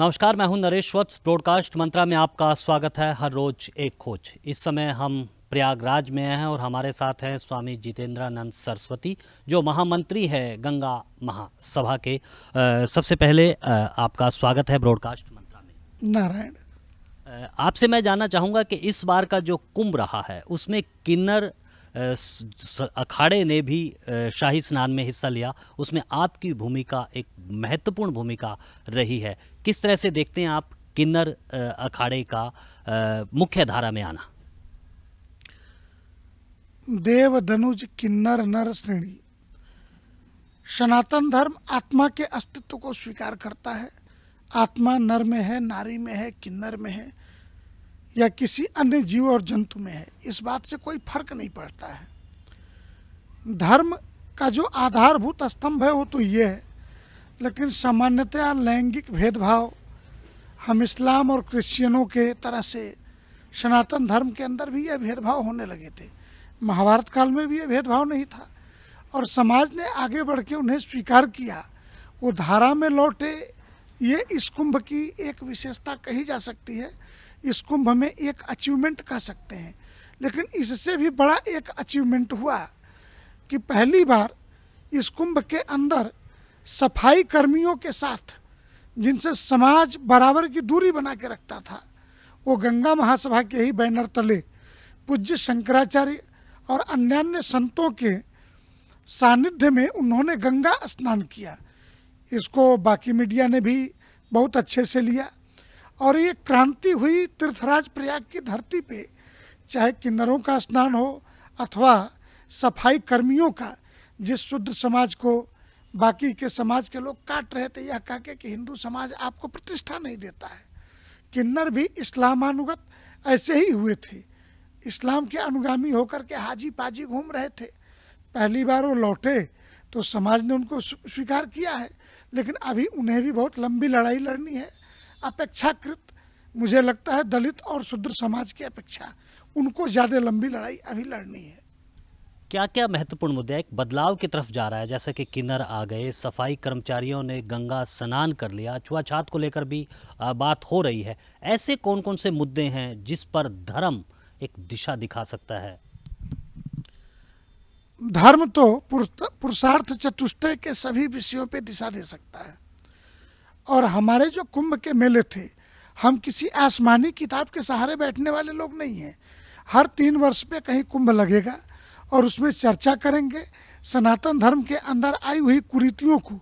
नमस्कार मैं हूं नरेश वत्स ब्रॉडकास्ट मंत्रा में आपका स्वागत है हर रोज एक खोज इस समय हम प्रयागराज में हैं और हमारे साथ हैं स्वामी जितेंद्रानंद सरस्वती जो महामंत्री है गंगा महासभा के आ, सबसे पहले आ, आपका स्वागत है ब्रॉडकास्ट मंत्रा में नारायण आपसे मैं जानना चाहूँगा कि इस बार का जो कुंभ रहा है उसमें किन्नर अखाड़े ने भी शाही स्नान में हिस्सा लिया उसमें आपकी भूमिका एक महत्वपूर्ण भूमिका रही है किस तरह से देखते हैं आप किन्नर अखाड़े का मुख्य धारा में आना देव धनुज किन्नर नर श्रेणी सनातन धर्म आत्मा के अस्तित्व को स्वीकार करता है आत्मा नर में है नारी में है किन्नर में है या किसी अन्य जीव और जंतु में है इस बात से कोई फर्क नहीं पड़ता है धर्म का जो आधारभूत स्तंभ है वो तो ये है लेकिन सामान्यतया लैंगिक भेदभाव हम इस्लाम और क्रिश्चियनों के तरह से सनातन धर्म के अंदर भी यह भेदभाव होने लगे थे महाभारत काल में भी यह भेदभाव नहीं था और समाज ने आगे बढ़ के उन्हें स्वीकार किया वो धारा में लौटे ये इस कुंभ की एक विशेषता कही जा सकती है इस कुंभ में एक अचीवमेंट कह सकते हैं लेकिन इससे भी बड़ा एक अचीवमेंट हुआ कि पहली बार इस कुंभ के अंदर सफाई कर्मियों के साथ जिनसे समाज बराबर की दूरी बना के रखता था वो गंगा महासभा के ही बैनर तले पूज्य शंकराचार्य और अन्यान्य संतों के सानिध्य में उन्होंने गंगा स्नान किया इसको बाकी मीडिया ने भी बहुत अच्छे से लिया और ये क्रांति हुई तीर्थराज प्रयाग की धरती पे चाहे किन्नरों का स्नान हो अथवा सफाई कर्मियों का जिस शुद्ध समाज को बाकी के समाज के लोग काट रहे थे यह कह के कि हिंदू समाज आपको प्रतिष्ठा नहीं देता है किन्नर भी इस्लामानुगत ऐसे ही हुए थे इस्लाम के अनुगामी होकर के हाजी पाजी घूम रहे थे पहली बार वो लौटे तो समाज ने उनको स्वीकार किया है लेकिन अभी उन्हें भी बहुत लंबी लड़ाई लड़नी है अपेक्षाकृत मुझे लगता है दलित और शुद्र समाज की अपेक्षा उनको ज़्यादा लंबी लड़ाई अभी लड़नी है क्या क्या महत्वपूर्ण मुद्दे एक बदलाव की तरफ जा रहा है जैसे कि किन्नर आ गए सफाई कर्मचारियों ने गंगा स्नान कर लिया छुआछात को लेकर भी बात हो रही है ऐसे कौन कौन से मुद्दे हैं जिस पर धर्म एक दिशा दिखा सकता है धर्म तो पुरुषार्थ चतुष्टय के सभी विषयों पर दिशा दे सकता है और हमारे जो कुंभ के मेले थे हम किसी आसमानी किताब के सहारे बैठने वाले लोग नहीं हैं हर तीन वर्ष पे कहीं कुंभ लगेगा और उसमें चर्चा करेंगे सनातन धर्म के अंदर आई हुई कुरीतियों को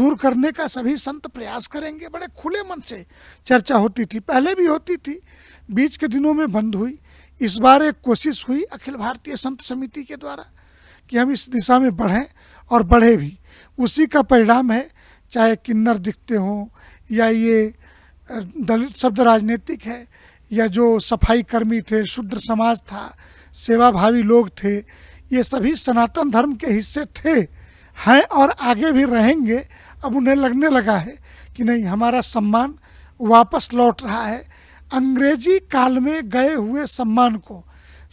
दूर करने का सभी संत प्रयास करेंगे बड़े खुले मन से चर्चा होती थी पहले भी होती थी बीच के दिनों में बंद हुई इस बार एक कोशिश हुई अखिल भारतीय संत समिति के द्वारा कि हम इस दिशा में बढ़ें और बढ़े भी उसी का परिणाम है चाहे किन्नर दिखते हों या ये दलित शब्द राजनीतिक है या जो सफाई कर्मी थे शुद्र समाज था सेवाभावी लोग थे ये सभी सनातन धर्म के हिस्से थे हैं और आगे भी रहेंगे अब उन्हें लगने लगा है कि नहीं हमारा सम्मान वापस लौट रहा है अंग्रेजी काल में गए हुए सम्मान को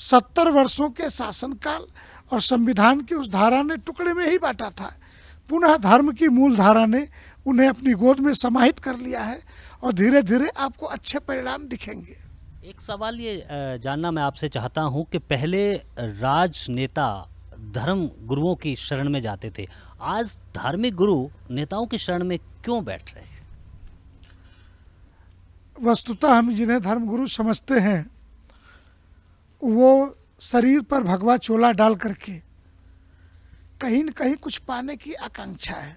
सत्तर वर्षों के शासनकाल और संविधान की उस धारा ने टुकड़े में ही बांटा था पुनः धर्म की मूल धारा ने उन्हें अपनी गोद में समाहित कर लिया है और धीरे धीरे आपको अच्छे परिणाम दिखेंगे एक सवाल ये जानना मैं आपसे चाहता हूँ कि पहले राजनेता धर्म गुरुओं की शरण में जाते थे आज धार्मिक गुरु नेताओं की शरण में क्यों बैठ रहे हैं वस्तुतः हम जिन्हें धर्म गुरु समझते हैं वो शरीर पर भगवा चोला डाल करके कहीं न कहीं कुछ पाने की आकांक्षा है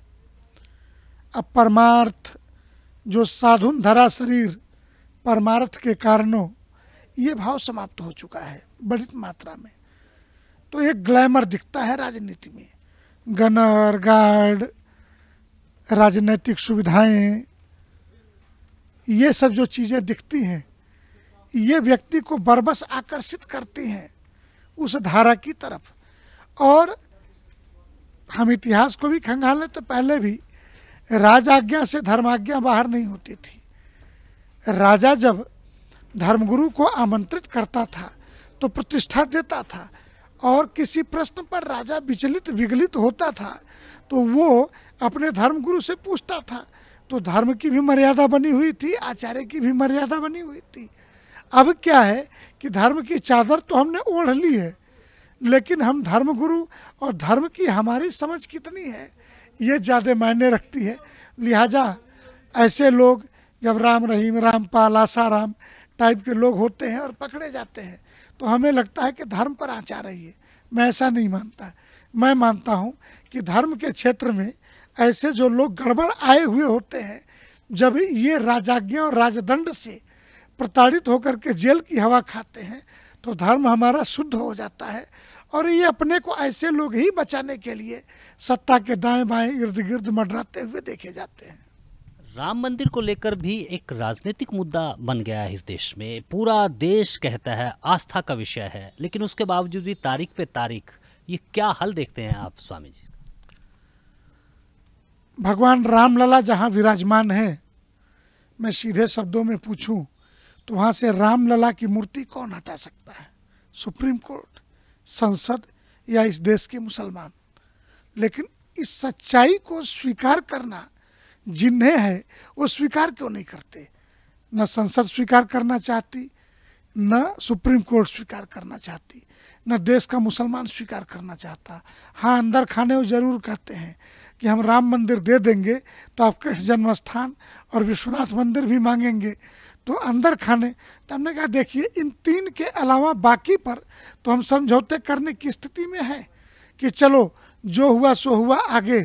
अब परमार्थ जो साधुन धरा शरीर परमार्थ के कारणों ये भाव समाप्त हो चुका है बड़ी मात्रा में तो एक ग्लैमर दिखता है राजनीति में गनर गार्ड राजनीतिक सुविधाएं ये सब जो चीज़ें दिखती हैं ये व्यक्ति को बरबस आकर्षित करती हैं उस धारा की तरफ और हम इतिहास को भी खंगालें तो पहले भी राजाज्ञा से धर्माज्ञा बाहर नहीं होती थी राजा जब धर्मगुरु को आमंत्रित करता था तो प्रतिष्ठा देता था और किसी प्रश्न पर राजा विचलित विगलित होता था तो वो अपने धर्मगुरु से पूछता था तो धर्म की भी मर्यादा बनी हुई थी आचार्य की भी मर्यादा बनी हुई थी अब क्या है कि धर्म की चादर तो हमने ओढ़ ली है लेकिन हम धर्मगुरु और धर्म की हमारी समझ कितनी है ये ज़्यादा मायने रखती है लिहाजा ऐसे लोग जब राम रहीम राम पाल आसाराम टाइप के लोग होते हैं और पकड़े जाते हैं तो हमें लगता है कि धर्म पर आँच आ रही है मैं ऐसा नहीं मानता मैं मानता हूँ कि धर्म के क्षेत्र में ऐसे जो लोग गड़बड़ आए हुए होते हैं जब ये राजाज्ञा और राजदंड से प्रताड़ित होकर के जेल की हवा खाते हैं तो धर्म हमारा शुद्ध हो जाता है और ये अपने को ऐसे लोग ही बचाने के लिए सत्ता के दाएं बाएं इर्द गिर्द मडराते हुए देखे जाते हैं राम मंदिर को लेकर भी एक राजनीतिक मुद्दा बन गया है इस देश में पूरा देश कहता है आस्था का विषय है लेकिन उसके बावजूद भी तारीख पे तारीख ये क्या हल देखते हैं आप स्वामी जी भगवान रामलला जहाँ विराजमान है मैं सीधे शब्दों में पूछूं तो वहाँ से रामलला की मूर्ति कौन हटा सकता है सुप्रीम कोर्ट संसद या इस देश के मुसलमान लेकिन इस सच्चाई को स्वीकार करना जिन्हें है वो स्वीकार क्यों नहीं करते न संसद स्वीकार करना चाहती न सुप्रीम कोर्ट स्वीकार करना चाहती न देश का मुसलमान स्वीकार करना चाहता हाँ अंदर खाने वो जरूर कहते हैं कि हम राम मंदिर दे देंगे तो आप कृष्ण जन्म स्थान और विश्वनाथ मंदिर भी मांगेंगे तो अंदर खाने तो हमने कहा देखिए इन तीन के अलावा बाकी पर तो हम समझौते करने की स्थिति में है कि चलो जो हुआ सो हुआ आगे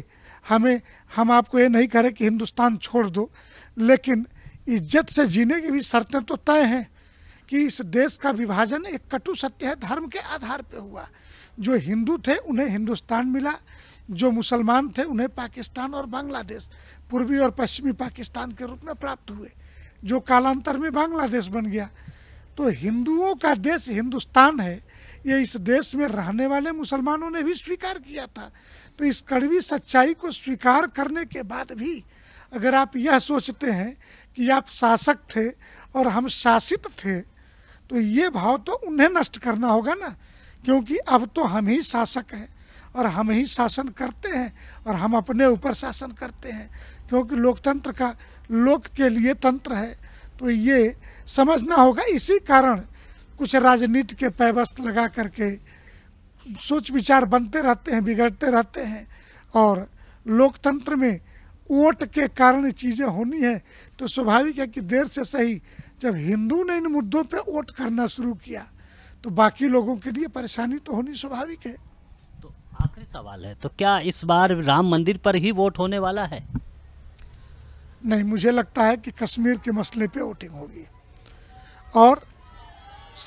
हमें हम आपको ये नहीं करें कि हिंदुस्तान छोड़ दो लेकिन इज्जत से जीने की भी शर्तें तो तय हैं कि इस देश का विभाजन एक कटु सत्य है धर्म के आधार पर हुआ जो हिंदू थे उन्हें हिंदुस्तान मिला जो मुसलमान थे उन्हें पाकिस्तान और बांग्लादेश पूर्वी और पश्चिमी पाकिस्तान के रूप में प्राप्त हुए जो कालांतर में बांग्लादेश बन गया तो हिंदुओं का देश हिंदुस्तान है ये इस देश में रहने वाले मुसलमानों ने भी स्वीकार किया था तो इस कड़वी सच्चाई को स्वीकार करने के बाद भी अगर आप यह सोचते हैं कि आप शासक थे और हम शासित थे तो ये भाव तो उन्हें नष्ट करना होगा ना क्योंकि अब तो हम ही शासक हैं और हम ही शासन करते हैं और हम अपने ऊपर शासन करते हैं क्योंकि लोकतंत्र का लोक के लिए तंत्र है तो ये समझना होगा इसी कारण कुछ राजनीति के पैबस्त लगा करके सोच विचार बनते रहते हैं बिगड़ते रहते हैं और लोकतंत्र में वोट के कारण चीज़ें होनी है तो स्वाभाविक है कि देर से सही जब हिंदू ने इन मुद्दों पे वोट करना शुरू किया तो बाकी लोगों के लिए परेशानी तो होनी स्वाभाविक है तो आखिरी सवाल है तो क्या इस बार राम मंदिर पर ही वोट होने वाला है नहीं मुझे लगता है कि कश्मीर के मसले पे वोटिंग होगी और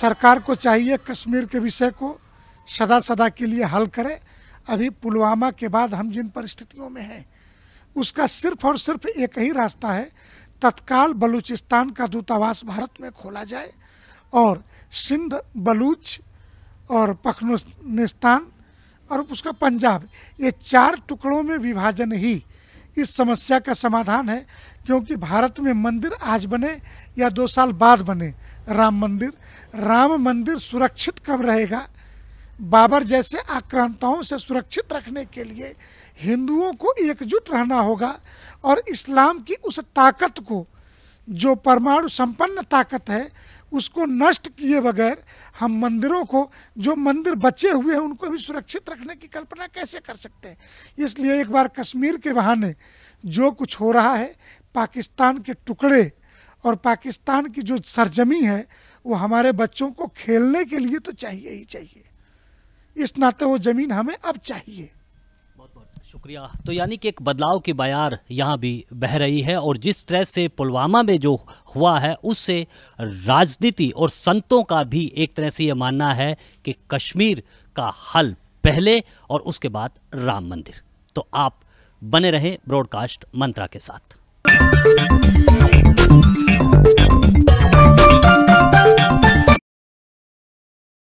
सरकार को चाहिए कश्मीर के विषय को सदा सदा के लिए हल करे अभी पुलवामा के बाद हम जिन परिस्थितियों में हैं उसका सिर्फ और सिर्फ एक ही रास्ता है तत्काल बलूचिस्तान का दूतावास भारत में खोला जाए और सिंध बलूच और पखनिस्तान और उसका पंजाब ये चार टुकड़ों में विभाजन ही इस समस्या का समाधान है क्योंकि भारत में मंदिर आज बने या दो साल बाद बने राम मंदिर राम मंदिर सुरक्षित कब रहेगा बाबर जैसे आक्रांताओं से सुरक्षित रखने के लिए हिंदुओं को एकजुट रहना होगा और इस्लाम की उस ताकत को जो परमाणु संपन्न ताकत है उसको नष्ट किए बगैर हम मंदिरों को जो मंदिर बचे हुए हैं उनको भी सुरक्षित रखने की कल्पना कैसे कर सकते हैं इसलिए एक बार कश्मीर के बहाने जो कुछ हो रहा है पाकिस्तान के टुकड़े और पाकिस्तान की जो सरजमी है वो हमारे बच्चों को खेलने के लिए तो चाहिए ही चाहिए इस नाते वो ज़मीन हमें अब चाहिए शुक्रिया तो यानी कि एक बदलाव की बयार यहाँ भी बह रही है और जिस तरह से पुलवामा में जो हुआ है उससे राजनीति और संतों का भी एक तरह से ये मानना है कि कश्मीर का हल पहले और उसके बाद राम मंदिर तो आप बने रहें ब्रॉडकास्ट मंत्रा के साथ